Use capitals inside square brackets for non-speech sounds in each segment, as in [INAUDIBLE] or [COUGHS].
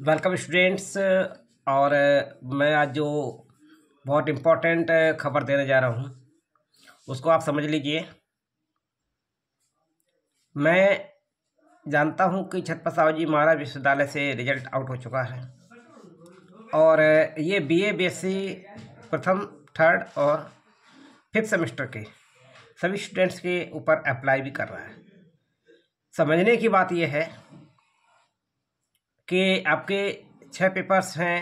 welcome students और uh, मैं आज जो बहुत इम्पोर्टेंट uh, खबर देने जा रहा हूँ उसको आप समझ लीजिए मैं जानता हूँ कि छतपत साहू जी महाराज विश्वविद्यालय से रिजल्ट आउट हो चुका है और uh, ये बीए बीएससी प्रथम थर्ड और फिफ्थ सेमेस्टर के सभी स्टूडेंट्स के ऊपर अप्लाई भी कर रहा है समझने की बात यह है कि आपके छः पेपर्स हैं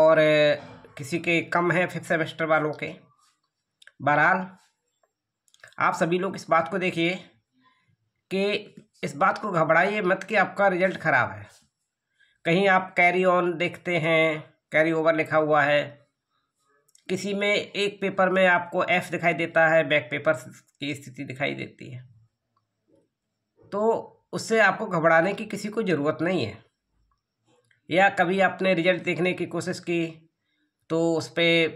और किसी के कम हैं फिफ्थ सेमेस्टर वालों के बहरहाल आप सभी लोग इस बात को देखिए कि इस बात को घबराइए मत कि आपका रिजल्ट ख़राब है कहीं आप कैरी ऑन देखते हैं कैरी ओवर लिखा हुआ है किसी में एक पेपर में आपको एफ दिखाई देता है बैक पेपर की स्थिति दिखाई देती है तो उससे आपको घबराने की किसी को ज़रूरत नहीं है या कभी आपने रिजल्ट देखने की कोशिश की तो उस पर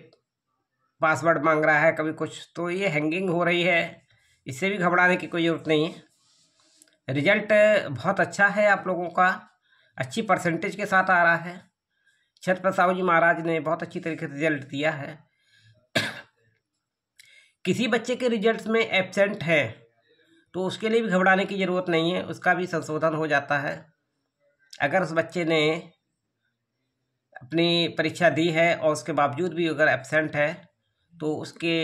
पासवर्ड मांग रहा है कभी कुछ तो ये हैंगिंग हो रही है इससे भी घबराने की कोई ज़रूरत नहीं है रिजल्ट बहुत अच्छा है आप लोगों का अच्छी परसेंटेज के साथ आ रहा है छत्रपति साहू जी महाराज ने बहुत अच्छी तरीके से रिजल्ट दिया है किसी बच्चे के रिजल्ट्स में एबसेंट हैं तो उसके लिए भी घबराने की ज़रूरत नहीं है उसका भी संशोधन हो जाता है अगर उस बच्चे ने अपनी परीक्षा दी है और उसके बावजूद भी अगर एबसेंट है तो उसके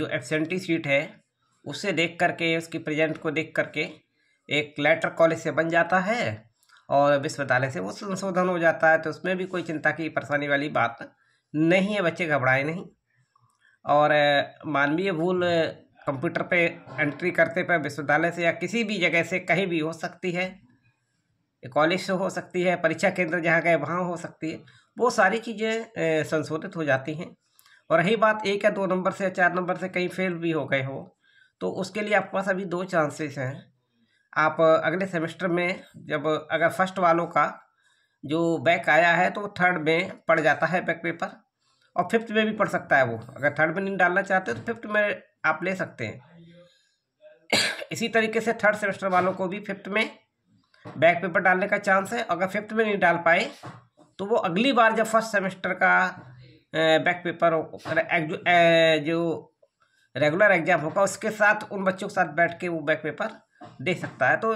जो एबसेंटी सीट है उससे देख करके उसकी प्रेजेंट को देख करके एक लेटर कॉलेज से बन जाता है और विश्वविद्यालय से वो संशोधन हो जाता है तो उसमें भी कोई चिंता की परेशानी वाली बात नहीं है बच्चे घबराए नहीं और मानवीय भूल कंप्यूटर पे एंट्री करते पर विश्वविद्यालय से या किसी भी जगह से कहीं भी हो सकती है कॉलेज से हो सकती है परीक्षा केंद्र जहाँ गए वहाँ हो सकती है वो सारी चीज़ें संशोधित हो जाती हैं और रही बात एक या दो नंबर से या चार नंबर से कहीं फेल भी हो गए हो तो उसके लिए आपके पास अभी दो चांसेस हैं आप अगले सेमेस्टर में जब अगर फर्स्ट वालों का जो बैक आया है तो थर्ड में पड़ जाता है बैक पेपर और फिफ्थ में भी पढ़ सकता है वो अगर थर्ड में नहीं डालना चाहते तो फिफ्थ में आप ले सकते हैं इसी तरीके से थर्ड सेमेस्टर वालों को भी फिफ्थ में बैक पेपर डालने का चांस है अगर फिफ्थ में नहीं डाल पाए तो वो अगली बार जब फर्स्ट सेमेस्टर का बैक पेपर जो रेगुलर एग्जाम होगा उसके साथ उन बच्चों के साथ बैठ के वो बैक पेपर दे सकता है तो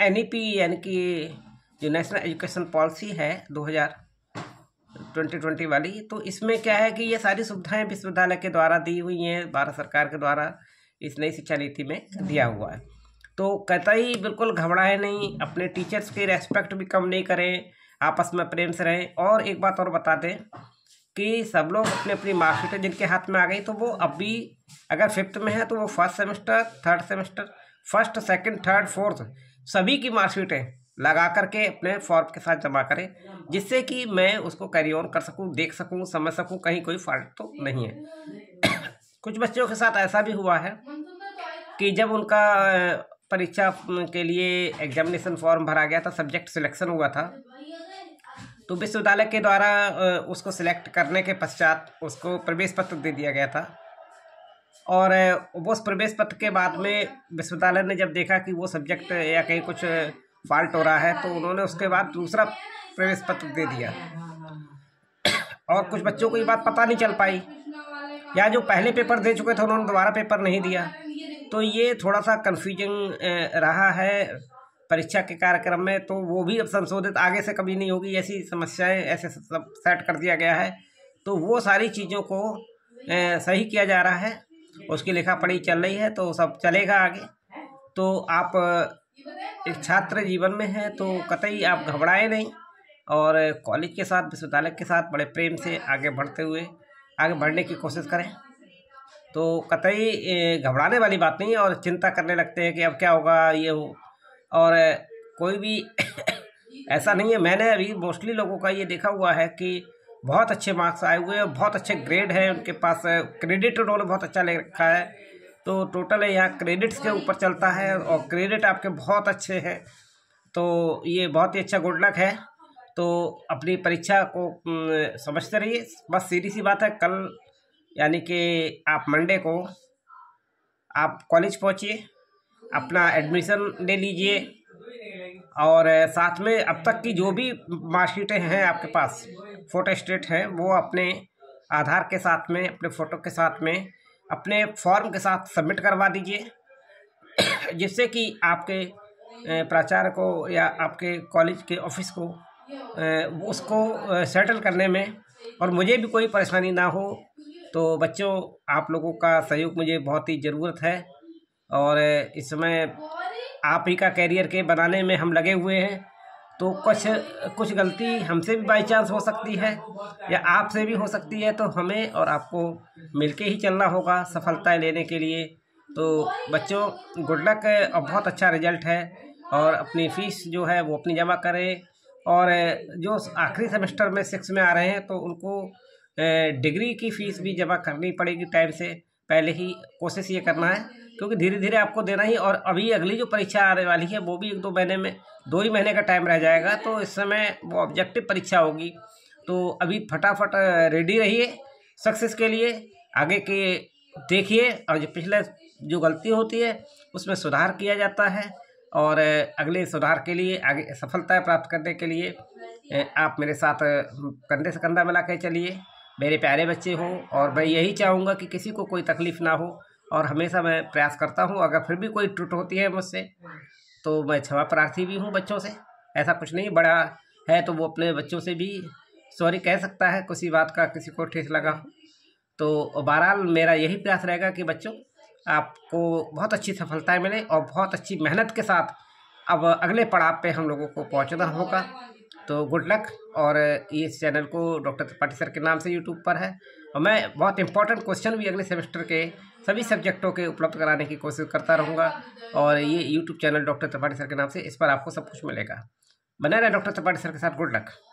एन e यानी कि जो नेशनल एजुकेशन पॉलिसी है दो ट्वेंटी ट्वेंटी वाली तो इसमें क्या है कि ये सारी सुविधाएं विश्वविद्यालय के द्वारा दी हुई हैं भारत सरकार के द्वारा इस नई शिक्षा नीति में दिया हुआ है तो कतई बिल्कुल घबराए नहीं अपने टीचर्स की रेस्पेक्ट भी कम नहीं करें आपस में प्रेम से रहें और एक बात और बता दें कि सब लोग अपनी अपनी मार्कशीटें जिनके हाथ में आ गई तो वो अभी अगर फिफ्थ में है तो वो first semester third semester first second third fourth सभी की मार्कशीटें लगा करके अपने फॉर्म के साथ जमा करें जिससे कि मैं उसको कैरी ऑन कर सकूं देख सकूं समझ सकूं कहीं कोई फॉल्ट तो नहीं है [COUGHS] कुछ बच्चों के साथ ऐसा भी हुआ है कि जब उनका परीक्षा के लिए एग्जामिनेशन फॉर्म भरा गया था सब्जेक्ट सिलेक्शन हुआ था तो विश्वविद्यालय के द्वारा उसको सिलेक्ट करने के पश्चात उसको प्रवेश पत्र दे दिया गया था और वो उस प्रवेश पत्र के बाद में विश्वविद्यालय ने जब देखा कि वो सब्जेक्ट या कहीं कुछ फॉल्ट हो रहा है तो उन्होंने उसके बाद दूसरा प्रवेश पत्र दे दिया और कुछ बच्चों को ये बात पता नहीं चल पाई या जो पहले पेपर दे चुके थे उन्होंने दोबारा पेपर नहीं दिया तो ये थोड़ा सा कन्फ्यूजन रहा है परीक्षा के कार्यक्रम में तो वो भी अब संशोधित आगे से कभी नहीं होगी ऐसी समस्याएं ऐसे सब सेट कर दिया गया है तो वो सारी चीज़ों को सही किया जा रहा है उसकी लिखा पढ़ी चल रही है तो सब चलेगा आगे तो आप एक छात्र जीवन में है तो कतई आप घबराए नहीं और कॉलेज के साथ विश्वविद्यालय के साथ बड़े प्रेम से आगे बढ़ते हुए आगे बढ़ने की कोशिश करें तो कतई घबराने वाली बात नहीं है और चिंता करने लगते हैं कि अब क्या होगा ये हो और कोई भी [COUGHS] ऐसा नहीं है मैंने अभी मोस्टली लोगों का ये देखा हुआ है कि बहुत अच्छे मार्क्स आए हुए हैं बहुत अच्छे ग्रेड हैं उनके पास क्रेडिट उन्होंने बहुत अच्छा ले रखा है तो टोटल है यहाँ क्रेडिट्स के ऊपर चलता है और क्रेडिट आपके बहुत अच्छे हैं तो ये बहुत ही अच्छा गुड लक है तो अपनी परीक्षा को समझते रहिए बस सीधी सी बात है कल यानी कि आप मंडे को आप कॉलेज पहुँचिए अपना एडमिशन ले लीजिए और साथ में अब तक की जो भी मार्कशीटें हैं आपके पास फोटो स्टेट हैं वो अपने आधार के साथ में अपने फ़ोटो के साथ में अपने फॉर्म के साथ सबमिट करवा दीजिए जिससे कि आपके प्राचार्य को या आपके कॉलेज के ऑफिस को उसको सेटल करने में और मुझे भी कोई परेशानी ना हो तो बच्चों आप लोगों का सहयोग मुझे बहुत ही ज़रूरत है और इस समय आप ही का कैरियर के बनाने में हम लगे हुए हैं तो कुछ कुछ गलती हमसे भी बाई चांस हो सकती है या आपसे भी हो सकती है तो हमें और आपको मिलके ही चलना होगा सफलताएं लेने के लिए तो बच्चों गुड लक और बहुत अच्छा रिजल्ट है और अपनी फ़ीस जो है वो अपनी जमा करें और जो आखिरी सेमेस्टर में सिक्स में आ रहे हैं तो उनको डिग्री की फ़ीस भी जमा करनी पड़ेगी टाइम से पहले ही कोशिश ये करना है क्योंकि धीरे धीरे आपको देना ही और अभी अगली जो परीक्षा आने वाली है वो भी एक दो महीने में दो ही महीने का टाइम रह जाएगा तो इस समय वो ऑब्जेक्टिव परीक्षा होगी तो अभी फटाफट रेडी रहिए सक्सेस के लिए आगे के देखिए और जो पिछले जो गलती होती है उसमें सुधार किया जाता है और अगले सुधार के लिए आगे सफलता प्राप्त करने के लिए आप मेरे साथ कंधे से कंधा मिला के चलिए मेरे प्यारे बच्चे हों और मैं यही चाहूँगा कि किसी को कोई तकलीफ़ ना हो और हमेशा मैं प्रयास करता हूँ अगर फिर भी कोई टूट होती है मुझसे तो मैं क्षमा प्रार्थी भी हूँ बच्चों से ऐसा कुछ नहीं बड़ा है तो वो अपने बच्चों से भी सॉरी कह सकता है किसी बात का किसी को ठेस लगा हो तो बहरहाल मेरा यही प्रयास रहेगा कि बच्चों आपको बहुत अच्छी सफलताएँ मिले और बहुत अच्छी मेहनत के साथ अब अगले पड़ाव पे हम लोगों को पहुँचना होगा तो गुड लक और इस चैनल को डॉक्टर त्रिपाठी सर के नाम से यूट्यूब पर है और मैं बहुत इंपॉर्टेंट क्वेश्चन भी अगले सेमेस्टर के सभी सब्जेक्टों के उपलब्ध कराने की कोशिश करता रहूँगा और ये YouTube channel doctor Tripathi sir के नाम से इस पर आपको सब कुछ मिलेगा बना रहे डॉक्टर त्रिपाठी सर के साथ गुड लक